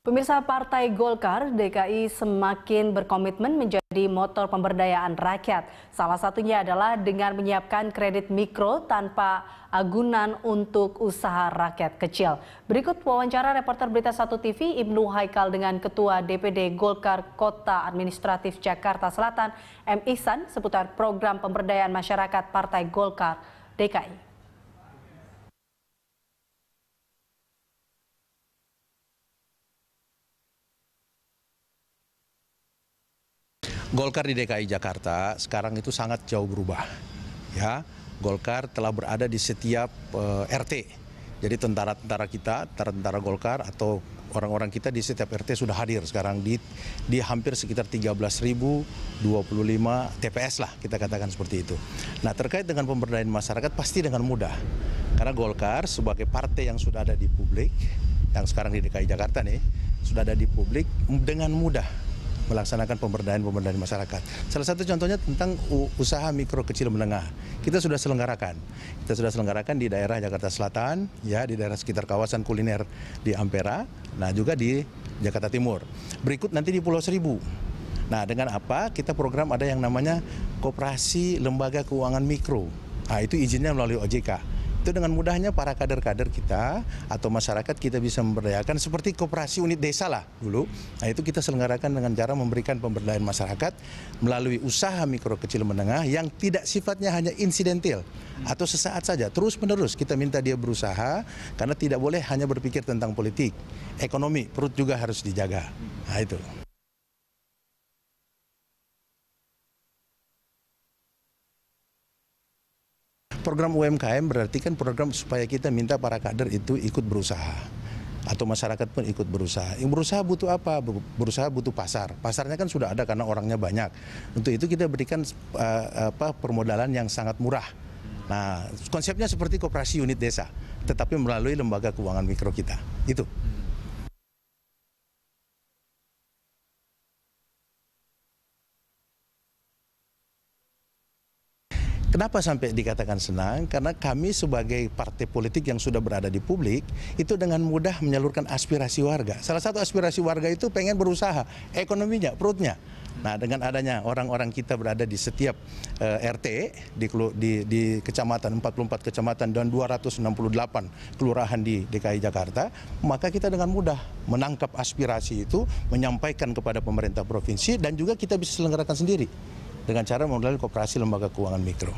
Pemirsa Partai Golkar DKI semakin berkomitmen menjadi motor pemberdayaan rakyat. Salah satunya adalah dengan menyiapkan kredit mikro tanpa agunan untuk usaha rakyat kecil. Berikut wawancara reporter Berita 1 TV Ibnu Haikal dengan Ketua DPD Golkar Kota Administratif Jakarta Selatan M. Ihsan seputar program pemberdayaan masyarakat Partai Golkar DKI. Golkar di DKI Jakarta sekarang itu sangat jauh berubah. Ya, Golkar telah berada di setiap uh, eh, RT. Jadi tentara-tentara kita, tentara-tentara Golkar atau orang-orang kita di setiap RT sudah hadir sekarang di di hampir sekitar 13.025 TPS lah kita katakan seperti itu. Nah, terkait dengan pemberdayaan masyarakat pasti dengan mudah. Karena Golkar sebagai partai yang sudah ada di publik yang sekarang di DKI Jakarta nih, sudah ada di publik dengan mudah melaksanakan pemberdayaan-pemberdayaan masyarakat. Salah satu contohnya tentang usaha mikro kecil menengah. Kita sudah selenggarakan. Kita sudah selenggarakan di daerah Jakarta Selatan, ya di daerah sekitar kawasan kuliner di Ampera, nah juga di Jakarta Timur. Berikut nanti di Pulau Seribu. Nah, dengan apa kita program ada yang namanya Koperasi Lembaga Keuangan Mikro. Nah, itu izinnya melalui OJK itu dengan mudahnya para kader-kader kita atau masyarakat kita bisa memberdayakan seperti kooperasi unit desa lah dulu. Nah itu kita selenggarakan dengan cara memberikan pemberdayaan masyarakat melalui usaha mikro kecil menengah yang tidak sifatnya hanya insidentil atau sesaat saja terus menerus kita minta dia berusaha karena tidak boleh hanya berpikir tentang politik, ekonomi, perut juga harus dijaga. Nah itu. program UMKM berarti kan program supaya kita minta para kader itu ikut berusaha atau masyarakat pun ikut berusaha. Yang berusaha butuh apa? Berusaha butuh pasar. Pasarnya kan sudah ada karena orangnya banyak. Untuk itu kita berikan uh, apa permodalan yang sangat murah. Nah, konsepnya seperti koperasi unit desa, tetapi melalui lembaga keuangan mikro kita. Itu. Kenapa sampai dikatakan senang? Karena kami sebagai partai politik yang sudah berada di publik itu dengan mudah menyalurkan aspirasi warga. Salah satu aspirasi warga itu pengen berusaha, ekonominya, perutnya. Nah, dengan adanya orang-orang kita berada di setiap uh, eh, RT di, di di kecamatan 44 kecamatan dan 268 kelurahan di DKI Jakarta, maka kita dengan mudah menangkap aspirasi itu, menyampaikan kepada pemerintah provinsi dan juga kita bisa selenggarakan sendiri dengan cara melalui koperasi lembaga keuangan mikro.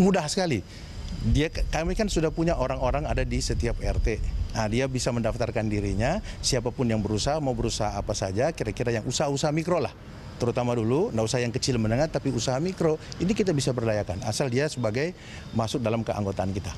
mudah sekali. Dia kami kan sudah punya orang-orang ada di setiap RT. Nah, dia bisa mendaftarkan dirinya, siapapun yang berusaha mau berusaha apa saja, kira-kira yang usaha-usaha mikro lah terutama dulu, nggak usah yang kecil menengah, tapi usaha mikro, ini kita bisa berdayakan, asal dia sebagai masuk dalam keanggotaan kita.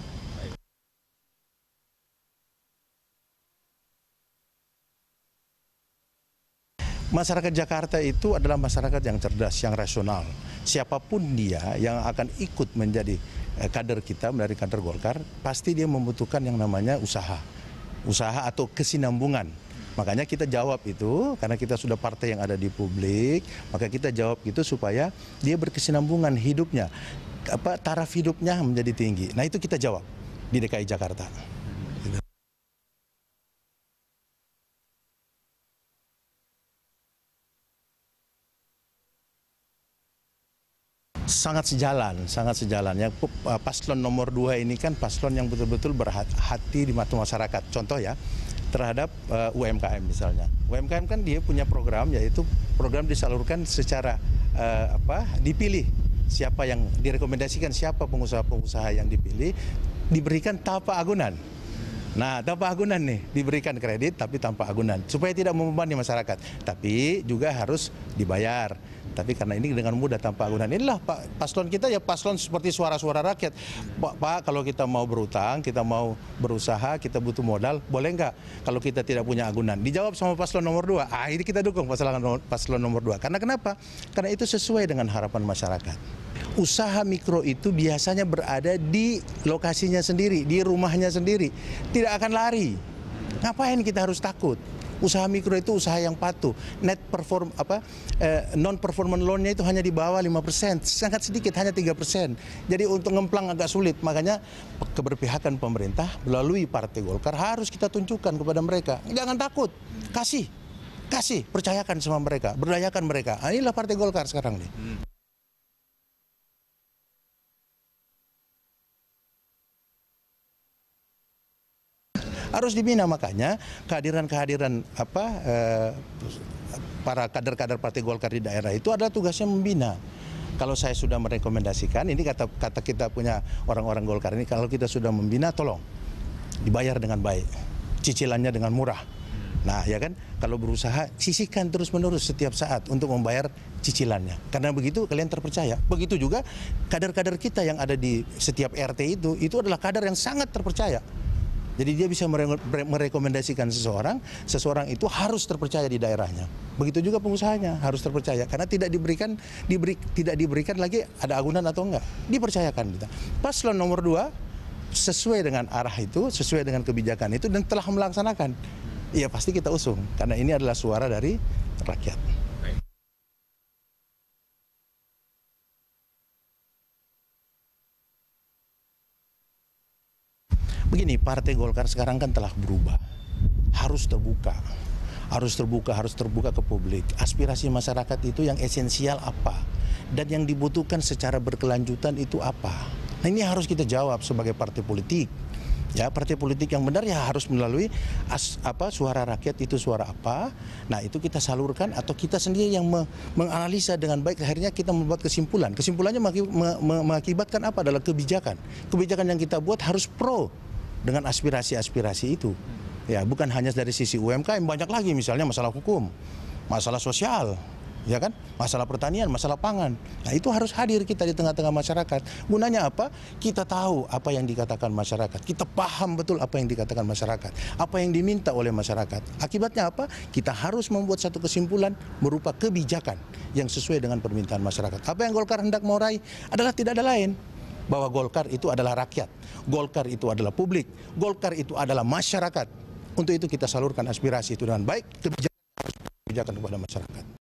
Masyarakat Jakarta itu adalah masyarakat yang cerdas, yang rasional. Siapapun dia yang akan ikut menjadi eh, kader kita, menjadi kader Golkar, pasti dia membutuhkan yang namanya usaha. Usaha atau kesinambungan. Makanya kita jawab itu karena kita sudah partai yang ada di publik, maka kita jawab itu supaya dia berkesinambungan hidupnya, apa taraf hidupnya menjadi tinggi. Nah itu kita jawab di DKI Jakarta. sangat sejalan, sangat sejalan. Yang eh, paslon nomor dua ini kan paslon yang betul-betul berhati di mata masyarakat. Contoh ya terhadap uh, eh, UMKM misalnya. UMKM kan dia punya program yaitu program disalurkan secara uh, apa dipilih siapa yang direkomendasikan siapa pengusaha-pengusaha yang dipilih diberikan tapa agunan. Nah, tanpa agunan nih diberikan kredit tapi tanpa agunan supaya tidak membebani masyarakat, tapi juga harus dibayar. Tapi karena ini dengan mudah tanpa agunan inilah Pak paslon kita ya paslon seperti suara-suara rakyat. Pak, Pak kalau kita mau berutang, kita mau berusaha, kita butuh modal, boleh nggak kalau kita tidak punya agunan? Dijawab sama paslon nomor dua. Ah ini kita dukung paslon nomor, paslon nomor dua. Karena kenapa? Karena itu sesuai dengan harapan masyarakat usaha mikro itu biasanya berada di lokasinya sendiri, di rumahnya sendiri. Tidak akan lari. Ngapain kita harus takut? Usaha mikro itu usaha yang patuh. Net perform apa eh, non performance loan-nya itu hanya di bawah 5%, sangat sedikit hanya 3%. Jadi untuk ngemplang agak sulit. Makanya keberpihakan pemerintah melalui Partai Golkar harus kita tunjukkan kepada mereka. Jangan takut. Kasih kasih, percayakan sama mereka, berdayakan mereka. Ah, inilah Partai Golkar sekarang nih. harus dibina makanya kehadiran-kehadiran apa eh, para kader-kader Partai Golkar di daerah itu adalah tugasnya membina kalau saya sudah merekomendasikan, ini kata kata kita punya orang-orang Golkar ini, kalau kita sudah membina, tolong dibayar dengan baik, cicilannya dengan murah. Nah, ya kan, kalau berusaha sisihkan terus-menerus setiap saat untuk membayar cicilannya. Karena begitu kalian terpercaya. Begitu juga kader-kader kita yang ada di setiap RT itu, itu adalah kader yang sangat terpercaya. Jadi dia bisa merekomendasikan seseorang, seseorang itu harus terpercaya di daerahnya. Begitu juga pengusahanya harus terpercaya karena tidak diberikan diberi, tidak diberikan lagi ada agunan atau enggak. Dipercayakan kita. Paslon nomor dua sesuai dengan arah itu, sesuai dengan kebijakan itu dan telah melaksanakan. ya pasti kita usung karena ini adalah suara dari rakyat. begini Partai Golkar sekarang kan telah berubah, harus terbuka, harus terbuka, harus terbuka ke publik. Aspirasi masyarakat itu yang esensial apa dan yang dibutuhkan secara berkelanjutan itu apa. Nah ini harus kita jawab sebagai partai politik. Ya, partai politik yang benar ya harus melalui as, apa suara rakyat itu suara apa. Nah, itu kita salurkan atau kita sendiri yang me, menganalisa dengan baik akhirnya kita membuat kesimpulan. Kesimpulannya mengakibatkan apa adalah kebijakan. Kebijakan yang kita buat harus pro dengan aspirasi-aspirasi itu. Ya, bukan hanya dari sisi UMKM, banyak lagi misalnya masalah hukum, masalah sosial, ya kan? Masalah pertanian, masalah pangan. Nah, itu harus hadir kita di tengah-tengah masyarakat. Gunanya apa? Kita tahu apa yang dikatakan masyarakat. Kita paham betul apa yang dikatakan masyarakat, apa yang diminta oleh masyarakat. Akibatnya apa? Kita harus membuat satu kesimpulan berupa kebijakan yang sesuai dengan permintaan masyarakat. Apa yang Golkar hendak mau raih adalah tidak ada lain bahwa Golkar itu adalah rakyat, Golkar itu adalah publik, Golkar itu adalah masyarakat. Untuk itu kita salurkan aspirasi itu dengan baik, kebijakan kepada masyarakat.